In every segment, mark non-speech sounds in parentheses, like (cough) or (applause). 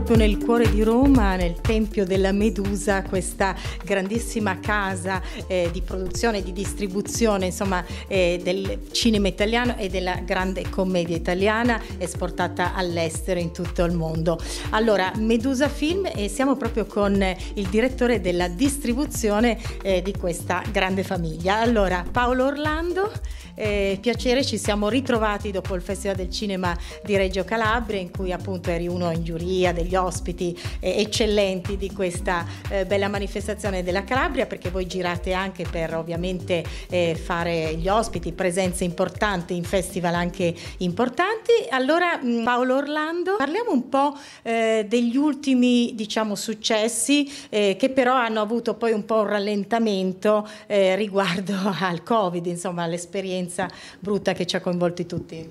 proprio nel cuore di Roma, nel Tempio della Medusa, questa grandissima casa eh, di produzione e di distribuzione insomma, eh, del cinema italiano e della grande commedia italiana esportata all'estero in tutto il mondo. Allora, Medusa Film e siamo proprio con eh, il direttore della distribuzione eh, di questa grande famiglia. Allora, Paolo Orlando, eh, piacere, ci siamo ritrovati dopo il Festival del Cinema di Reggio Calabria in cui appunto eri uno in giuria degli ospiti eh, eccellenti di questa eh, bella manifestazione della Calabria perché voi girate anche per ovviamente eh, fare gli ospiti, presenze importanti in festival anche importanti. Allora mm, Paolo Orlando, parliamo un po' eh, degli ultimi diciamo successi eh, che però hanno avuto poi un po' un rallentamento riguardo (laughs) al Covid, insomma all'esperienza brutta che ci ha coinvolti tutti.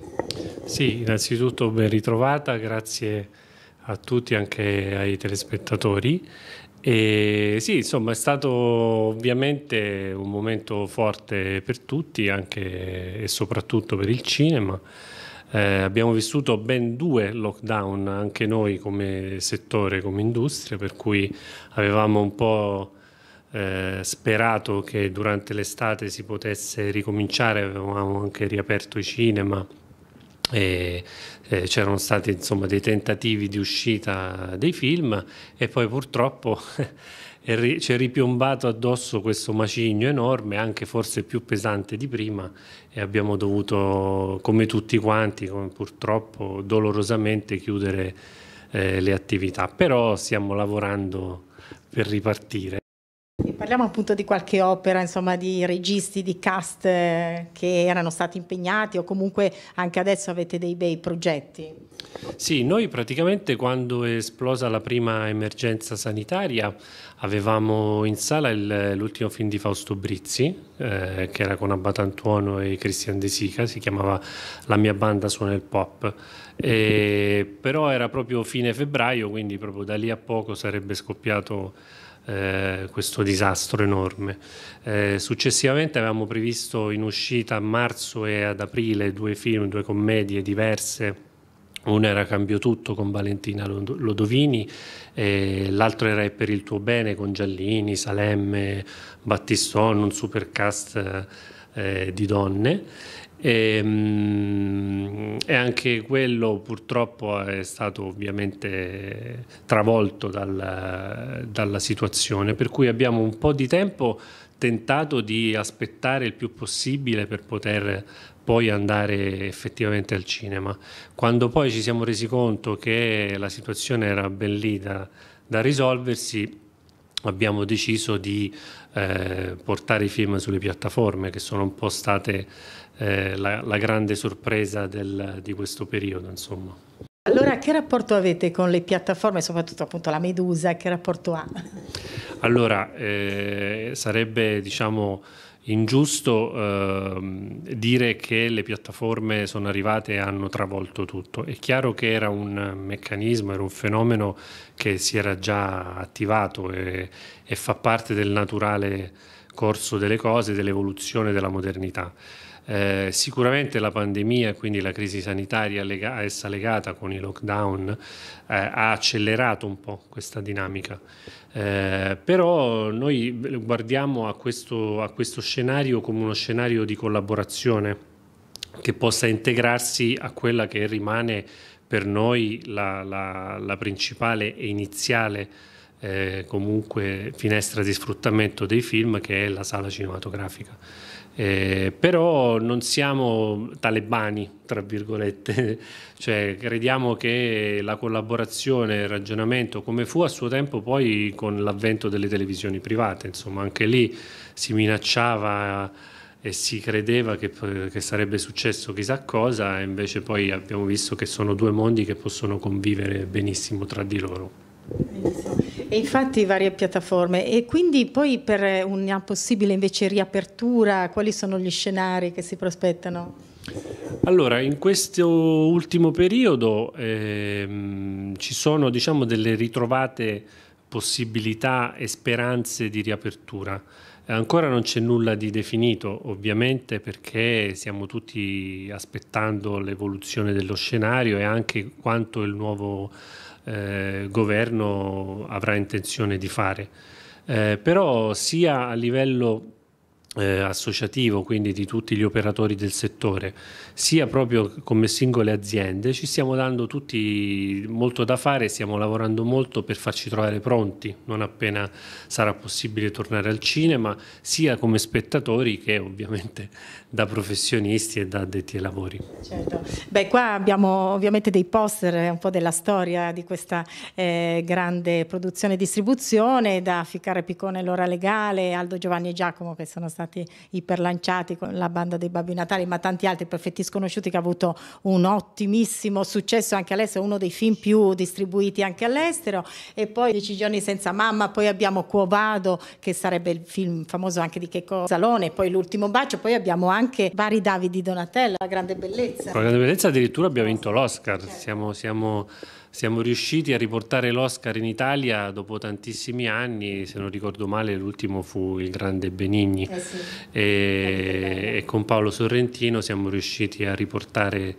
Sì, innanzitutto ben ritrovata, grazie a tutti, anche ai telespettatori. E sì, insomma, è stato ovviamente un momento forte per tutti, anche e soprattutto per il cinema. Eh, abbiamo vissuto ben due lockdown anche noi come settore, come industria, per cui avevamo un po' eh, sperato che durante l'estate si potesse ricominciare, avevamo anche riaperto i cinema e, eh, c'erano stati insomma, dei tentativi di uscita dei film e poi purtroppo (laughs) ci è ripiombato addosso questo macigno enorme, anche forse più pesante di prima e abbiamo dovuto, come tutti quanti, come purtroppo dolorosamente chiudere eh, le attività, però stiamo lavorando per ripartire parliamo appunto di qualche opera, insomma, di registi, di cast eh, che erano stati impegnati o comunque anche adesso avete dei bei progetti? Sì, noi praticamente quando è esplosa la prima emergenza sanitaria avevamo in sala il, l'ultimo film di Fausto Brizzi, eh, che era con Abbatantuono e Christian De Sica, si chiamava La mia banda suona il pop. E, però era proprio fine febbraio, quindi proprio da lì a poco sarebbe scoppiato eh, questo disastro enorme. Eh, successivamente avevamo previsto in uscita a marzo e ad aprile due film, due commedie diverse. Uno era Cambio Tutto con Valentina Lodovini, eh, l'altro era per il tuo bene con Giallini, Salemme, Battistone, un supercast eh, di donne e, ehm, e, anche quello purtroppo è stato ovviamente travolto dal, dalla situazione, per cui abbiamo un po' di tempo tentato di aspettare il più possibile per poter poi andare effettivamente al cinema. Quando poi ci siamo resi conto che la situazione era ben lì da, da risolversi, abbiamo deciso di eh, portare i film sulle piattaforme che sono un po' state eh, la, la, grande sorpresa del, di questo periodo. Insomma. Allora che rapporto avete con le piattaforme, soprattutto appunto la Medusa, che rapporto ha? Allora eh, sarebbe diciamo ingiusto eh, dire che le piattaforme sono arrivate e hanno travolto tutto. È chiaro che era un meccanismo, era un fenomeno che si era già attivato e, e fa parte del naturale corso delle cose, dell'evoluzione della modernità. Eh, sicuramente la pandemia, quindi la crisi sanitaria lega- a essa legata con i lockdown, eh, ha accelerato un po' questa dinamica. Eh, però noi guardiamo a questo, a questo scenario come uno scenario di collaborazione che possa integrarsi a quella che rimane per noi la, la, la principale e iniziale eh, comunque finestra di sfruttamento dei film che è la sala cinematografica. Eh, però non siamo talebani, tra virgolette, (laughs) cioè crediamo che la collaborazione, il ragionamento, come fu a suo tempo poi con l'avvento delle televisioni private, insomma anche lì si minacciava e si credeva che, che sarebbe successo chissà cosa e invece poi abbiamo visto che sono due mondi che possono convivere benissimo tra di loro. Benissimo. E infatti varie piattaforme. E quindi poi per una possibile invece riapertura, quali sono gli scenari che si prospettano? Allora, in questo ultimo periodo ehm, ci sono diciamo, delle ritrovate possibilità e speranze di riapertura. Ancora non c'è nulla di definito, ovviamente, perché stiamo tutti aspettando l'evoluzione dello scenario e anche quanto il nuovo eh, governo avrà intenzione di fare. Eh, però sia a livello eh, associativo, quindi di tutti gli operatori del settore, sia proprio come singole aziende, ci stiamo dando tutti molto da fare, stiamo lavorando molto per farci trovare pronti non appena sarà possibile tornare al cinema, sia come spettatori che ovviamente da professionisti e da addetti ai lavori. Certo. Beh, qua abbiamo ovviamente dei poster, un po' della storia di questa eh, grande produzione e distribuzione, da Ficcare Picone, L'Ora Legale, Aldo Giovanni e Giacomo che sono stati stati iperlanciati con la banda dei Babbi Natali, ma tanti altri, Perfetti Sconosciuti, che ha avuto un ottimissimo successo anche all'estero, uno dei film più distribuiti anche all'estero, e poi Dieci giorni senza mamma, poi abbiamo Cuovado, che sarebbe il film famoso anche di Checco Salone, poi L'ultimo bacio, poi abbiamo anche vari Davidi Donatella, La grande bellezza. La grande bellezza addirittura abbiamo vinto l'Oscar, siamo, siamo siamo riusciti a riportare l'Oscar in Italia dopo tantissimi anni, se non ricordo male l'ultimo fu il grande Benigni eh sì. e, e con Paolo Sorrentino siamo riusciti a riportare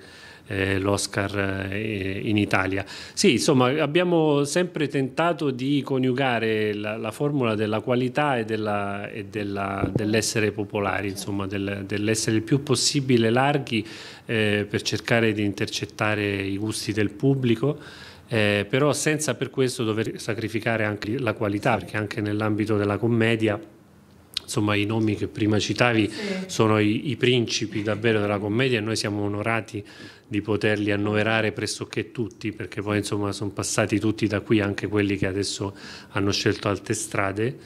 eh, l'Oscar eh, in Italia. Sì, insomma, abbiamo sempre tentato di coniugare la, la formula della qualità e, della, e della, dell'essere popolari, insomma, del, dell'essere il più possibile larghi eh, per cercare di intercettare i gusti del pubblico. Eh, però senza per questo dover sacrificare anche la qualità, perché anche nell'ambito della commedia insomma i nomi che prima citavi sì. sono i, i, principi davvero della commedia e noi siamo onorati di poterli annoverare pressoché tutti perché poi insomma sono passati tutti da qui anche quelli che adesso hanno scelto altre strade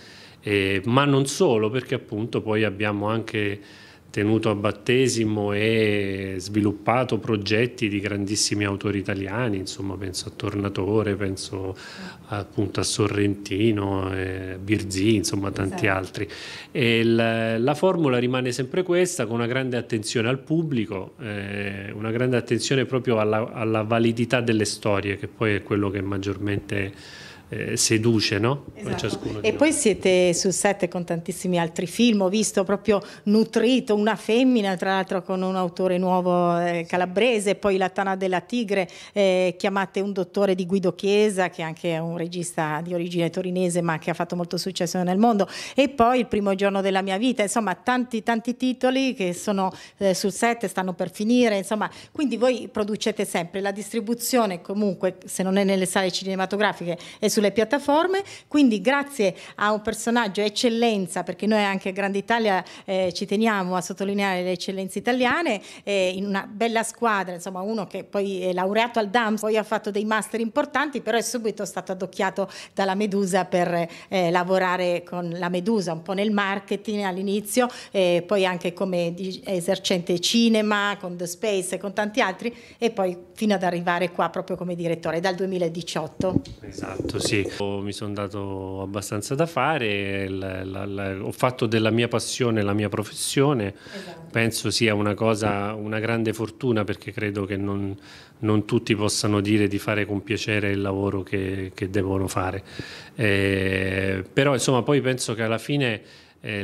eh, ma non solo perché appunto poi abbiamo anche tenuto a battesimo e sviluppato progetti di grandissimi autori italiani, insomma penso a Tornatore, penso appunto a Sorrentino, eh, Birzì, insomma tanti esatto. altri. La, la, formula rimane sempre questa, con una grande attenzione al pubblico, eh, una grande attenzione proprio alla, alla validità delle storie, che poi è quello che maggiormente eh, seduce, no? Esatto. E poi siete sul set con tantissimi altri film, ho visto proprio Nutrito, una femmina, tra l'altro con un autore nuovo eh, calabrese, poi La Tana della Tigre, eh, chiamate un dottore di Guido Chiesa, che è anche un regista di origine torinese ma che ha fatto molto successo nel mondo, e poi Il primo giorno della mia vita, insomma tanti tanti titoli che sono eh, sul set, e stanno per finire, insomma, quindi voi producete sempre, la distribuzione comunque, se non è nelle sale cinematografiche, è su sulle piattaforme, quindi grazie a un personaggio eccellenza, perché noi anche a Grande Italia eh, ci teniamo a sottolineare le eccellenze italiane, eh, in una bella squadra, insomma uno che poi è laureato al DAMS, poi ha fatto dei master importanti, però è subito stato adocchiato dalla Medusa per eh, lavorare con la Medusa, un po' nel marketing all'inizio, poi anche come esercente cinema, con The Space e con tanti altri, e poi fino ad arrivare qua proprio come direttore dal 2018. Esatto, sì sì. Mi sono dato abbastanza da fare, la, la, la, ho fatto della mia passione la mia professione, esatto. penso sia una cosa, una grande fortuna perché credo che non, non tutti possano dire di fare con piacere il lavoro che, che devono fare. Eh, però insomma poi penso che alla fine eh,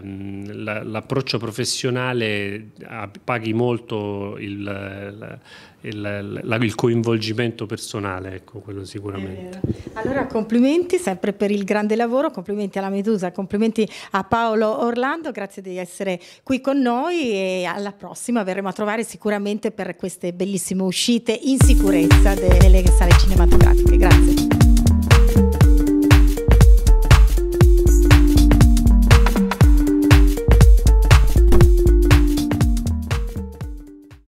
mm, l'approccio professionale ah, paghi molto il, il, il coinvolgimento personale, ecco, quello sicuramente. Allora complimenti sempre per il grande lavoro, complimenti alla Medusa, complimenti a Paolo Orlando, grazie di essere qui con noi e alla prossima verremo a trovare sicuramente per queste bellissime uscite in sicurezza delle sale cinematografiche. Grazie.